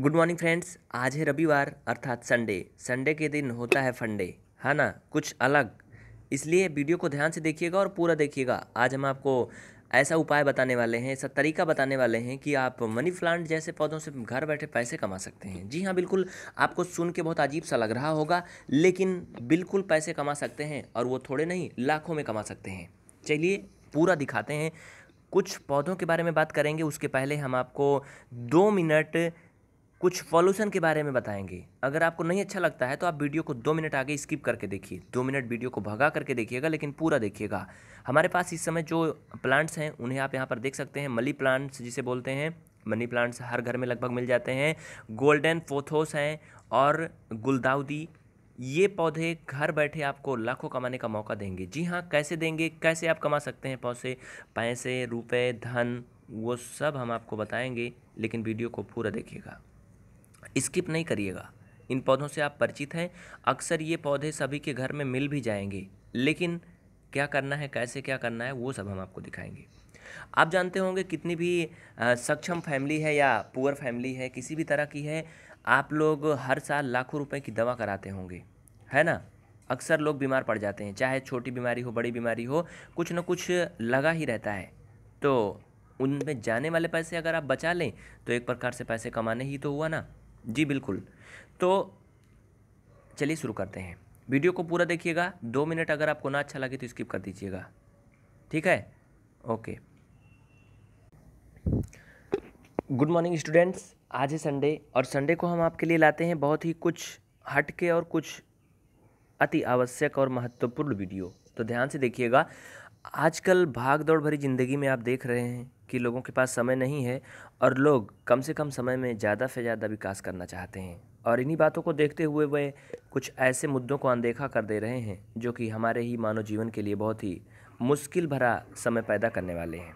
good morning friends आज है रविवार अर्थात संडे संडे के दिन होता है फंडे है हाँ ना कुछ अलग इसलिए वीडियो को ध्यान से देखिएगा और पूरा देखिएगा आज हम आपको ऐसा उपाय बताने वाले हैं ऐसा तरीका बताने वाले हैं कि आप मनी प्लांट जैसे पौधों से घर बैठे पैसे कमा सकते हैं जी हाँ बिल्कुल आपको सुन के बहुत अजीब सा लग रहा होगा लेकिन बिल्कुल पैसे कमा सकते हैं और वो थोड़े नहीं लाखों में कमा सकते हैं चलिए पूरा दिखाते हैं कुछ पौधों के बारे में बात करेंगे उसके पहले हम आपको दो मिनट कुछ पॉल्यूशन के बारे में बताएंगे अगर आपको नहीं अच्छा लगता है तो आप वीडियो को दो मिनट आगे स्किप करके देखिए दो मिनट वीडियो को भगा करके देखिएगा लेकिन पूरा देखिएगा हमारे पास इस समय जो प्लांट्स हैं उन्हें आप यहाँ पर देख सकते हैं मली प्लांट्स जिसे बोलते हैं मनी प्लांट्स हर घर में लगभग मिल जाते हैं गोल्डन फोथोस हैं और गुलदाउदी ये पौधे घर बैठे आपको लाखों कमाने का मौका देंगे जी हाँ कैसे देंगे कैसे आप कमा सकते हैं पौधे पैसे रुपए धन वो सब हम आपको बताएंगे लेकिन वीडियो को पूरा देखिएगा स्किप नहीं करिएगा इन पौधों से आप परिचित हैं अक्सर ये पौधे सभी के घर में मिल भी जाएंगे लेकिन क्या करना है कैसे क्या करना है वो सब हम आपको दिखाएंगे आप जानते होंगे कितनी भी सक्षम फैमिली है या पुअर फैमिली है किसी भी तरह की है आप लोग हर साल लाखों रुपए की दवा कराते होंगे है ना अक्सर लोग बीमार पड़ जाते हैं चाहे छोटी बीमारी हो बड़ी बीमारी हो कुछ ना कुछ लगा ही रहता है तो उनमें जाने वाले पैसे अगर आप बचा लें तो एक प्रकार से पैसे कमाने ही तो हुआ ना जी बिल्कुल तो चलिए शुरू करते हैं वीडियो को पूरा देखिएगा दो मिनट अगर आपको ना अच्छा लगे तो स्किप कर दीजिएगा ठीक है ओके गुड मॉर्निंग स्टूडेंट्स आज है संडे और संडे को हम आपके लिए लाते हैं बहुत ही कुछ हटके और कुछ अति आवश्यक और महत्वपूर्ण वीडियो तो ध्यान से देखिएगा आजकल भाग दौड़ भरी ज़िंदगी में आप देख रहे हैं कि लोगों के पास समय नहीं है और लोग कम से कम समय में ज़्यादा से ज़्यादा विकास करना चाहते हैं और इन्हीं बातों को देखते हुए वे कुछ ऐसे मुद्दों को अनदेखा कर दे रहे हैं जो कि हमारे ही मानव जीवन के लिए बहुत ही मुश्किल भरा समय पैदा करने वाले हैं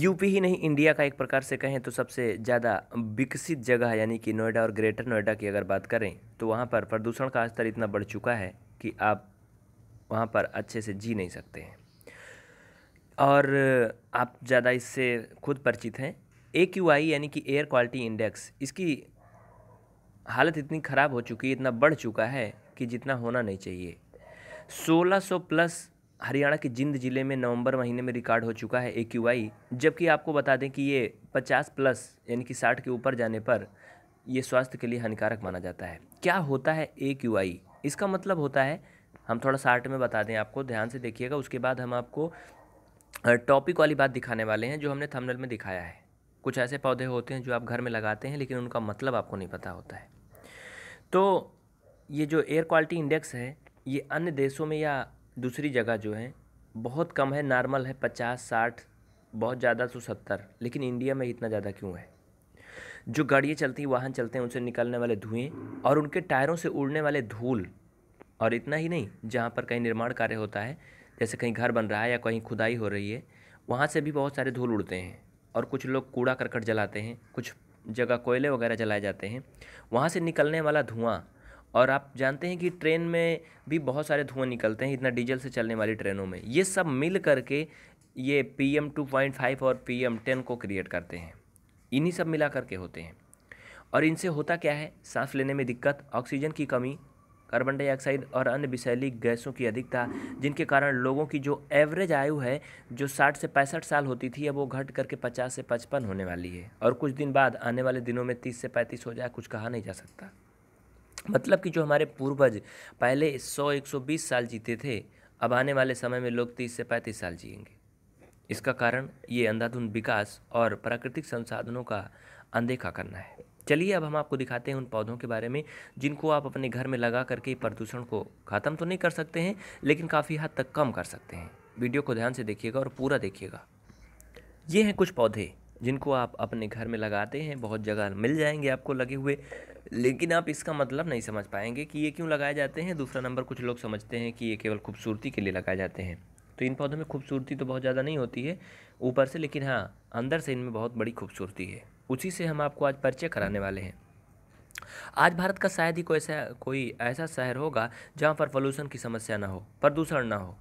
यूपी ही नहीं इंडिया का एक प्रकार से कहें तो सबसे ज़्यादा विकसित जगह यानी कि नोएडा और ग्रेटर नोएडा की अगर बात करें तो वहाँ पर प्रदूषण का स्तर इतना बढ़ चुका है कि आप वहाँ पर अच्छे से जी नहीं सकते हैं और आप ज़्यादा इससे खुद परिचित हैं ए क्यू आई यानी कि एयर क्वालिटी इंडेक्स इसकी हालत इतनी ख़राब हो चुकी है इतना बढ़ चुका है कि जितना होना नहीं चाहिए 1600 प्लस हरियाणा के जिंद ज़िले में नवंबर महीने में रिकॉर्ड हो चुका है ए क्यू आई जबकि आपको बता दें कि ये 50 प्लस यानी कि 60 के ऊपर जाने पर ये स्वास्थ्य के लिए हानिकारक माना जाता है क्या होता है ए क्यू आई इसका मतलब होता है हम थोड़ा शार्ट में बता दें आपको ध्यान से देखिएगा उसके बाद हम आपको टॉपिक वाली बात दिखाने वाले हैं जो हमने थंबनेल में दिखाया है कुछ ऐसे पौधे होते हैं जो आप घर में लगाते हैं लेकिन उनका मतलब आपको नहीं पता होता है तो ये जो एयर क्वालिटी इंडेक्स है ये अन्य देशों में या दूसरी जगह जो है बहुत कम है नॉर्मल है पचास साठ बहुत ज़्यादा तो सत्तर लेकिन इंडिया में इतना ज़्यादा क्यों है जो गाड़ियाँ चलती हैं वाहन चलते हैं उनसे निकलने वाले धुएँ और उनके टायरों से उड़ने वाले धूल और इतना ही नहीं जहाँ पर कहीं निर्माण कार्य होता है जैसे कहीं घर बन रहा है या कहीं खुदाई हो रही है वहाँ से भी बहुत सारे धूल उड़ते हैं और कुछ लोग कूड़ा करकट जलाते हैं कुछ जगह कोयले वगैरह जलाए जाते हैं वहाँ से निकलने वाला धुआँ और आप जानते हैं कि ट्रेन में भी बहुत सारे धुआँ निकलते हैं इतना डीजल से चलने वाली ट्रेनों में ये सब मिल करके ये P M two point five और पी एम टेन को क्रिएट करते हैं इन्हीं सब मिला करके होते हैं और इनसे होता क्या है सांस लेने में दिक्कत ऑक्सीजन की कमी कार्बन डाइऑक्साइड और अन्य विषैली गैसों की अधिकता जिनके कारण लोगों की जो एवरेज आयु है जो साठ से पैंसठ साल होती थी अब वो घट करके पचास से पचपन होने वाली है और कुछ दिन बाद आने वाले दिनों में तीस से पैंतीस हो जाए कुछ कहा नहीं जा सकता मतलब कि जो हमारे पूर्वज पहले सौ एक सौ बीस साल जीते थे अब आने वाले समय में लोग तीस से पैंतीस साल जियेंगे इसका कारण ये अंधाधुंध विकास और प्राकृतिक संसाधनों का अनदेखा करना है चलिए अब हम आपको दिखाते हैं उन पौधों के बारे में जिनको आप अपने घर में लगा करके प्रदूषण को ख़त्म तो नहीं कर सकते हैं लेकिन काफ़ी हद तक कम कर सकते हैं वीडियो को ध्यान से देखिएगा और पूरा देखिएगा ये हैं कुछ पौधे जिनको आप अपने घर में लगाते हैं बहुत जगह मिल जाएंगे आपको लगे हुए लेकिन आप इसका मतलब नहीं समझ पाएंगे कि ये क्यों लगाए जाते हैं दूसरा नंबर कुछ लोग समझते हैं कि ये केवल खूबसूरती के लिए लगाए जाते हैं तो इन पौधों में खूबसूरती तो बहुत ज़्यादा नहीं होती है ऊपर से लेकिन हाँ अंदर से इनमें बहुत बड़ी खूबसूरती है उसी से हम आपको आज परिचय कराने वाले हैं आज भारत का शायद ही कोई ऐसा कोई ऐसा शहर होगा जहाँ पर पॉल्यूशन की समस्या ना हो प्रदूषण ना हो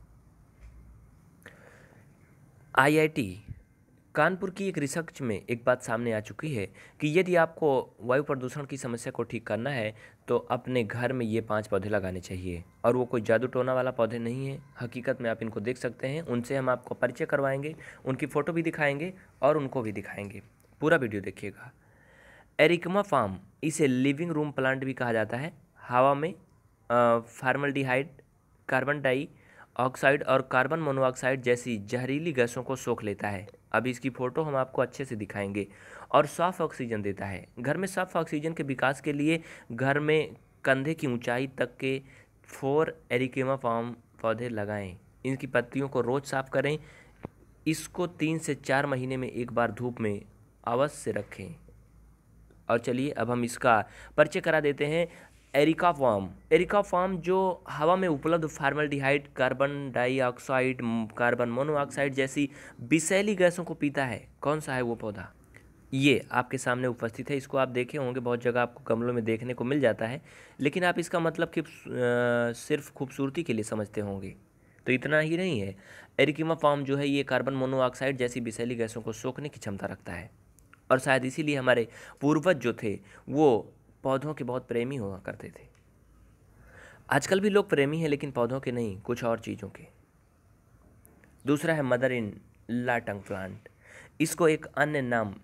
आईआईटी कानपुर की एक रिसर्च में एक बात सामने आ चुकी है कि यदि आपको वायु प्रदूषण की समस्या को ठीक करना है तो अपने घर में ये पांच पौधे लगाने चाहिए और वो कोई जादू टोना वाला पौधे नहीं है हकीकत में आप इनको देख सकते हैं उनसे हम आपको परिचय करवाएंगे उनकी फ़ोटो भी दिखाएंगे और उनको भी दिखाएंगे पूरा वीडियो देखिएगा एरिकमा फार्म इसे लिविंग रूम प्लांट भी कहा जाता है हवा में फार्मलडिहाइड कार्बन डाई ऑक्साइड और कार्बन मोनोऑक्साइड जैसी जहरीली गैसों को सोख लेता है अब इसकी फ़ोटो हम आपको अच्छे से दिखाएंगे और साफ़ ऑक्सीजन देता है घर में साफ़ ऑक्सीजन के विकास के लिए घर में कंधे की ऊंचाई तक के फोर एरिकेमा फार्म पौधे लगाएं इनकी पत्तियों को रोज़ साफ़ करें इसको तीन से चार महीने में एक बार धूप में अवश्य रखें और चलिए अब हम इसका परिचय करा देते हैं एरिका फॉर्म एरिका फॉर्म जो हवा में उपलब्ध formaldehyde carbon dioxide carbon monoxide जैसी विषैली गैसों को पीता है कौन सा है वो पौधा ये आपके सामने उपस्थित है इसको आप देखे होंगे बहुत जगह आपको गमलों में देखने को मिल जाता है लेकिन आप इसका मतलब कि सिर्फ खूबसूरती के लिए समझते होंगे तो इतना ही नहीं है एरिकिमा फॉर्म जो है ये कार्बन मोनोऑक्साइड जैसी विषैली गैसों को सोखने की क्षमता रखता है और शायद इसीलिए हमारे पूर्वज जो थे वो पौधों के बहुत प्रेमी हुआ करते थे आजकल भी लोग प्रेमी हैं लेकिन पौधों के नहीं कुछ और चीज़ों के दूसरा है मदर इन लाटंग प्लांट इसको एक अन्य नाम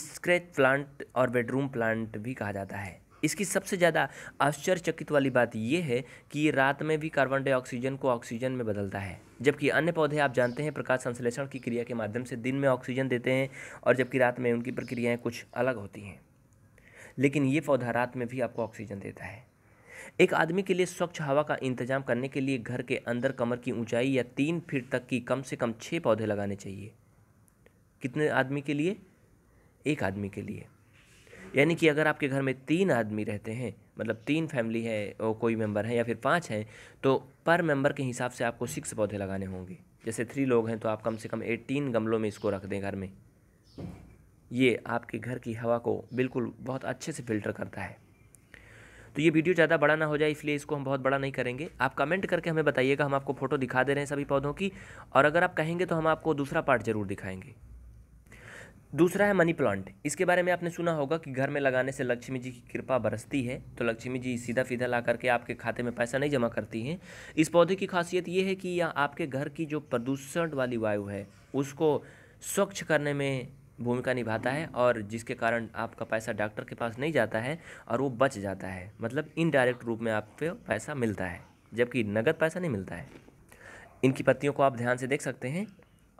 स्क्रेच प्लांट और बेडरूम प्लांट भी कहा जाता है इसकी सबसे ज़्यादा आश्चर्यचकित वाली बात यह है कि ये रात में भी कार्बन डाइऑक्सीजन को ऑक्सीजन में बदलता है जबकि अन्य पौधे आप जानते हैं प्रकाश संश्लेषण की क्रिया के माध्यम से दिन में ऑक्सीजन देते हैं और जबकि रात में उनकी प्रक्रियाएँ कुछ अलग होती हैं लेकिन ये पौधा रात में भी आपको ऑक्सीजन देता है एक आदमी के लिए स्वच्छ हवा का इंतजाम करने के लिए घर के अंदर कमर की ऊंचाई या तीन फीट तक की कम से कम छः पौधे लगाने चाहिए कितने आदमी के लिए एक आदमी के लिए यानी कि अगर आपके घर में तीन आदमी रहते हैं मतलब तीन फैमिली है और कोई मेंबर है या फिर पाँच हैं तो पर मेंबर के हिसाब से आपको सिक्स पौधे लगाने होंगे जैसे थ्री लोग हैं तो आप कम से कम एटीन गमलों में इसको रख दें घर में ये आपके घर की हवा को बिल्कुल बहुत अच्छे से फिल्टर करता है तो ये वीडियो ज़्यादा बड़ा ना हो जाए इसलिए इसको हम बहुत बड़ा नहीं करेंगे आप कमेंट करके हमें बताइएगा हम आपको फ़ोटो दिखा दे रहे हैं सभी पौधों की और अगर आप कहेंगे तो हम आपको दूसरा पार्ट ज़रूर दिखाएंगे दूसरा है मनी प्लांट इसके बारे में आपने सुना होगा कि घर में लगाने से लक्ष्मी जी की कृपा बरसती है तो लक्ष्मी जी सीधा फीधा ला करके आपके खाते में पैसा नहीं जमा करती हैं इस पौधे की खासियत ये है कि यह आपके घर की जो प्रदूषण वाली वायु है उसको स्वच्छ करने में भूमिका निभाता है और जिसके कारण आपका पैसा डॉक्टर के पास नहीं जाता है और वो बच जाता है मतलब इनडायरेक्ट रूप में आपको पैसा मिलता है जबकि नगद पैसा नहीं मिलता है इनकी पत्तियों को आप ध्यान से देख सकते हैं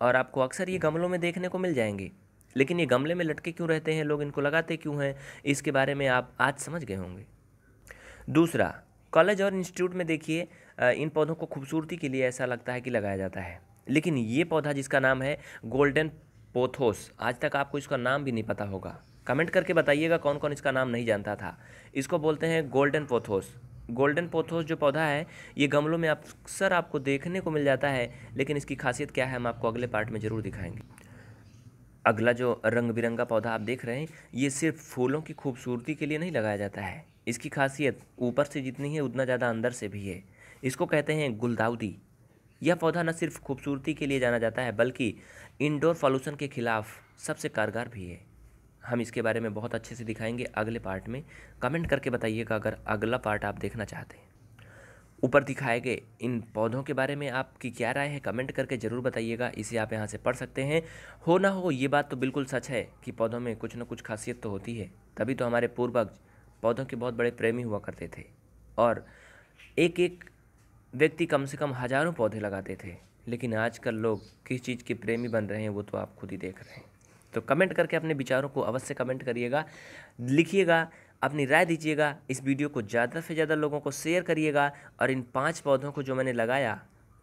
और आपको अक्सर ये गमलों में देखने को मिल जाएंगे लेकिन ये गमले में लटके क्यों रहते हैं लोग इनको लगाते क्यों हैं इसके बारे में आप आज समझ गए होंगे दूसरा कॉलेज और इंस्टीट्यूट में देखिए इन पौधों को खूबसूरती के लिए ऐसा लगता है कि लगाया जाता है लेकिन ये पौधा जिसका नाम है गोल्डन पोथोस आज तक आपको इसका नाम भी नहीं पता होगा कमेंट करके बताइएगा कौन कौन इसका नाम नहीं जानता था इसको बोलते हैं गोल्डन पोथोस गोल्डन पोथोस जो पौधा है ये गमलों में अक्सर आप, आपको देखने को मिल जाता है लेकिन इसकी खासियत क्या है हम आपको अगले पार्ट में ज़रूर दिखाएंगे अगला जो रंग बिरंगा पौधा आप देख रहे हैं ये सिर्फ फूलों की खूबसूरती के लिए नहीं लगाया जाता है इसकी खासियत ऊपर से जितनी है उतना ज़्यादा अंदर से भी है इसको कहते हैं गुलदाउदी यह पौधा न सिर्फ खूबसूरती के लिए जाना जाता है बल्कि इंडोर पॉल्यूशन के खिलाफ सबसे कारगर भी है हम इसके बारे में बहुत अच्छे से दिखाएंगे अगले पार्ट में कमेंट करके बताइएगा अगर अगला पार्ट आप देखना चाहते हैं ऊपर दिखाए गए इन पौधों के बारे में आपकी क्या राय है कमेंट करके ज़रूर बताइएगा इसे आप यहाँ से पढ़ सकते हैं हो ना हो ये बात तो बिल्कुल सच है कि पौधों में कुछ ना कुछ खासियत तो होती है तभी तो हमारे पूर्वज पौधों के बहुत बड़े प्रेमी हुआ करते थे और एक एक व्यक्ति कम से कम हज़ारों पौधे लगाते थे लेकिन आजकल लोग किस चीज़ के प्रेमी बन रहे हैं वो तो आप खुद ही देख रहे हैं तो कमेंट करके अपने विचारों को अवश्य कमेंट करिएगा लिखिएगा अपनी राय दीजिएगा इस वीडियो को ज़्यादा से ज़्यादा लोगों को शेयर करिएगा और इन पाँच पौधों को जो मैंने लगाया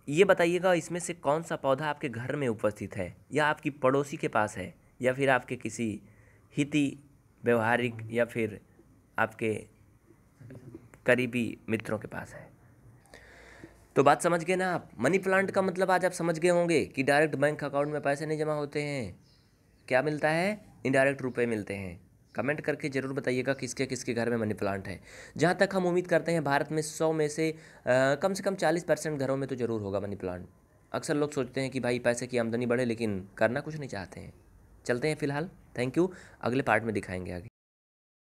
ये बताइएगा इसमें से कौन सा पौधा आपके घर में उपस्थित है या आपकी पड़ोसी के पास है या फिर आपके किसी हिति व्यवहारिक या फिर आपके करीबी मित्रों के पास है तो बात समझ गए ना आप मनी प्लांट का मतलब आज आप समझ गए होंगे कि डायरेक्ट बैंक अकाउंट में पैसे नहीं जमा होते हैं क्या मिलता है इनडायरेक्ट रुपए मिलते हैं कमेंट करके ज़रूर बताइएगा किसके किसके घर में मनी प्लांट है जहाँ तक हम उम्मीद करते हैं भारत में सौ में से आ, कम से कम चालीस परसेंट घरों में तो ज़रूर होगा मनी प्लांट अक्सर लोग सोचते हैं कि भाई पैसे की आमदनी बढ़े लेकिन करना कुछ नहीं चाहते हैं चलते हैं फिलहाल थैंक यू अगले पार्ट में दिखाएंगे आगे